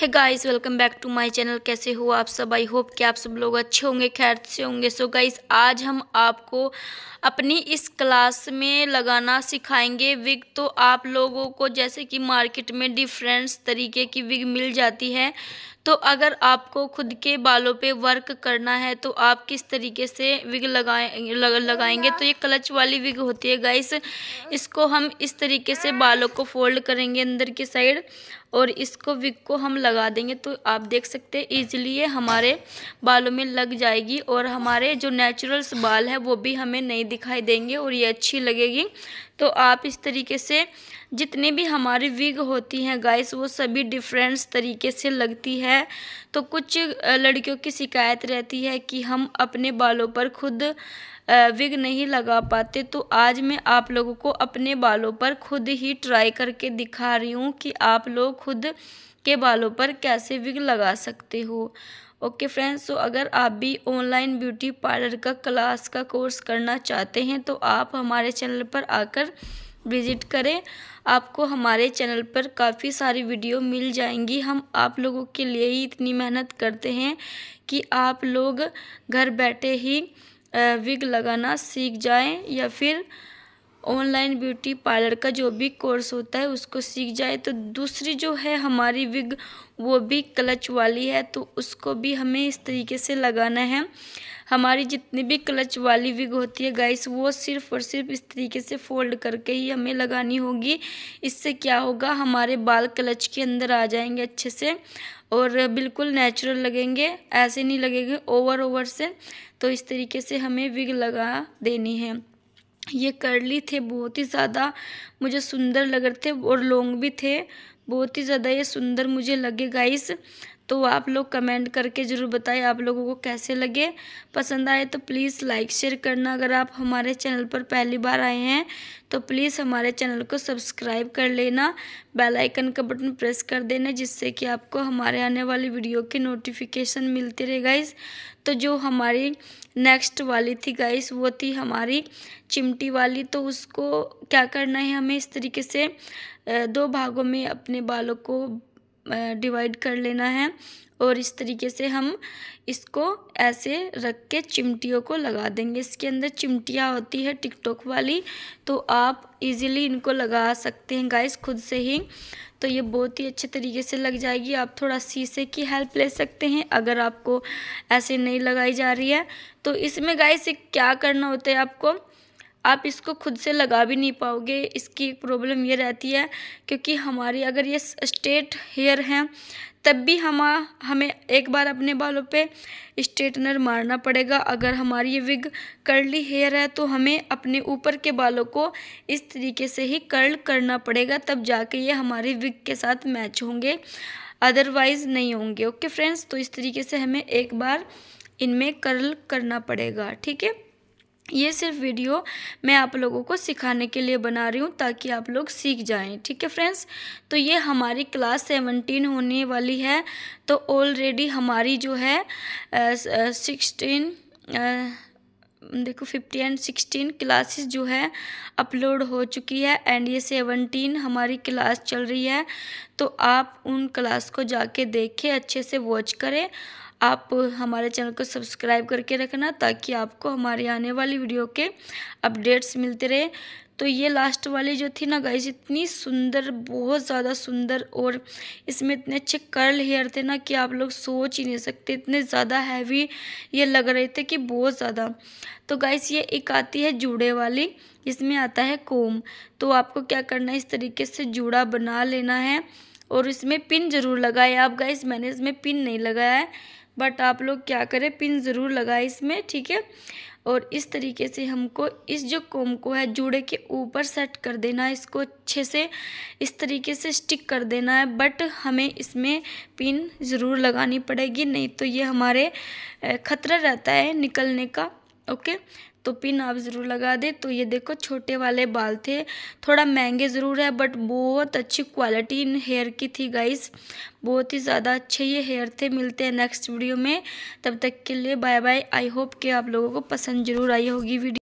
है guys welcome back to my channel कैसे हो आप सब आई होप कि आप सब लोग अच्छे होंगे खैर से होंगे सो so गाइस आज हम आपको अपनी इस क्लास में लगाना सिखाएंगे विग तो आप लोगों को जैसे कि मार्केट में डिफरेंट तरीके की विग मिल जाती है तो अगर आपको खुद के बालों पे वर्क करना है तो आप किस तरीके से विग लगाए लग, लगाएंगे तो ये क्लच वाली विग होती है गाइस इसको हम इस तरीके से बालों को फोल्ड करेंगे अंदर की साइड और इसको विग को हम लगा देंगे तो आप देख सकते हैं ईजिली ये हमारे बालों में लग जाएगी और हमारे जो नेचुरल्स बाल है वो भी हमें नहीं दिखाई देंगे और ये अच्छी लगेगी तो आप इस तरीके से जितने भी हमारी विग होती हैं गाइस वो सभी डिफरेंट तरीके से लगती है तो कुछ लड़कियों की शिकायत रहती है कि हम अपने बालों पर खुद विग नहीं लगा पाते तो आज मैं आप लोगों को अपने बालों पर खुद ही ट्राई करके दिखा रही हूँ कि आप लोग खुद के बालों पर कैसे विग लगा सकते हो ओके फ्रेंड्स तो अगर आप भी ऑनलाइन ब्यूटी पार्लर का क्लास का कोर्स करना चाहते हैं तो आप हमारे चैनल पर आकर विज़िट करें आपको हमारे चैनल पर काफ़ी सारी वीडियो मिल जाएंगी हम आप लोगों के लिए ही इतनी मेहनत करते हैं कि आप लोग घर बैठे ही विग लगाना सीख जाएं या फिर ऑनलाइन ब्यूटी पार्लर का जो भी कोर्स होता है उसको सीख जाए तो दूसरी जो है हमारी विग वो भी क्लच वाली है तो उसको भी हमें इस तरीके से लगाना है हमारी जितनी भी क्लच वाली विग होती है गाइस वो सिर्फ और सिर्फ इस तरीके से फोल्ड करके ही हमें लगानी होगी इससे क्या होगा हमारे बाल क्लच के अंदर आ जाएंगे अच्छे से और बिल्कुल नेचुरल लगेंगे ऐसे नहीं लगेंगे ओवर ओवर से तो इस तरीके से हमें विग लगा देनी है ये कर्ली थे बहुत ही ज़्यादा मुझे सुंदर लग रहे थे और लॉन्ग भी थे बहुत ही ज़्यादा ये सुंदर मुझे लगे गाइस तो आप लोग कमेंट करके ज़रूर बताएं आप लोगों को कैसे लगे पसंद आए तो प्लीज़ लाइक शेयर करना अगर आप हमारे चैनल पर पहली बार आए हैं तो प्लीज़ हमारे चैनल को सब्सक्राइब कर लेना बेल आइकन का बटन प्रेस कर देना जिससे कि आपको हमारे आने वाली वीडियो की नोटिफिकेशन मिलती रहे गाइस तो जो हमारी नेक्स्ट वाली थी गाइस वो थी हमारी चिमटी वाली तो उसको क्या करना है हमें इस तरीके से दो भागों में अपने बालों को डिवाइड कर लेना है और इस तरीके से हम इसको ऐसे रख के चिमटियों को लगा देंगे इसके अंदर चिमटियाँ होती है टिकटॉक वाली तो आप इजीली इनको लगा सकते हैं गाइस खुद से ही तो ये बहुत ही अच्छे तरीके से लग जाएगी आप थोड़ा शीशे की हेल्प ले सकते हैं अगर आपको ऐसे नहीं लगाई जा रही है तो इसमें गाइस क्या करना होता है आपको आप इसको खुद से लगा भी नहीं पाओगे इसकी प्रॉब्लम ये रहती है क्योंकि हमारी अगर ये स्ट्रेट हेयर हैं तब भी हम हमें एक बार अपने बालों पे स्ट्रेटनर मारना पड़ेगा अगर हमारी ये विग कर्ली हेयर है तो हमें अपने ऊपर के बालों को इस तरीके से ही कर्ल करना पड़ेगा तब जाके ये हमारे विग के साथ मैच होंगे अदरवाइज़ नहीं होंगे ओके फ्रेंड्स तो इस तरीके से हमें एक बार इनमें कर्ल करना पड़ेगा ठीक है ये सिर्फ वीडियो मैं आप लोगों को सिखाने के लिए बना रही हूँ ताकि आप लोग सीख जाएं ठीक है फ्रेंड्स तो ये हमारी क्लास सेवनटीन होने वाली है तो ऑलरेडी हमारी जो है सिक्सटीन देखो फिफ्टी एंड सिक्सटीन क्लासेस जो है अपलोड हो चुकी है एंड ये सेवनटीन हमारी क्लास चल रही है तो आप उन क्लास को जाके देखें अच्छे से वॉच करें आप हमारे चैनल को सब्सक्राइब करके रखना ताकि आपको हमारे आने वाली वीडियो के अपडेट्स मिलते रहे तो ये लास्ट वाली जो थी ना गाइस इतनी सुंदर बहुत ज़्यादा सुंदर और इसमें इतने अच्छे कर्ल हेयर थे ना कि आप लोग सोच ही नहीं सकते इतने ज़्यादा हैवी ये लग रहे थे कि बहुत ज़्यादा तो गाइस ये एक आती है जूड़े वाली इसमें आता है कोम तो आपको क्या करना है इस तरीके से जूड़ा बना लेना है और इसमें पिन ज़रूर लगाए आप गाइस मैंने इसमें पिन नहीं लगाया है बट आप लोग क्या करें पिन ज़रूर लगाए इसमें ठीक है और इस तरीके से हमको इस जो कोम को है जूड़े के ऊपर सेट कर देना है इसको अच्छे से इस तरीके से स्टिक कर देना है बट हमें इसमें पिन ज़रूर लगानी पड़ेगी नहीं तो ये हमारे ख़तरा रहता है निकलने का ओके तो पिन आप ज़रूर लगा दें तो ये देखो छोटे वाले बाल थे थोड़ा महंगे ज़रूर है बट बहुत अच्छी क्वालिटी इन हेयर की थी गाइस बहुत ही ज़्यादा अच्छे ये हेयर थे मिलते हैं नेक्स्ट वीडियो में तब तक के लिए बाय बाय आई होप कि आप लोगों को पसंद ज़रूर आई होगी वीडियो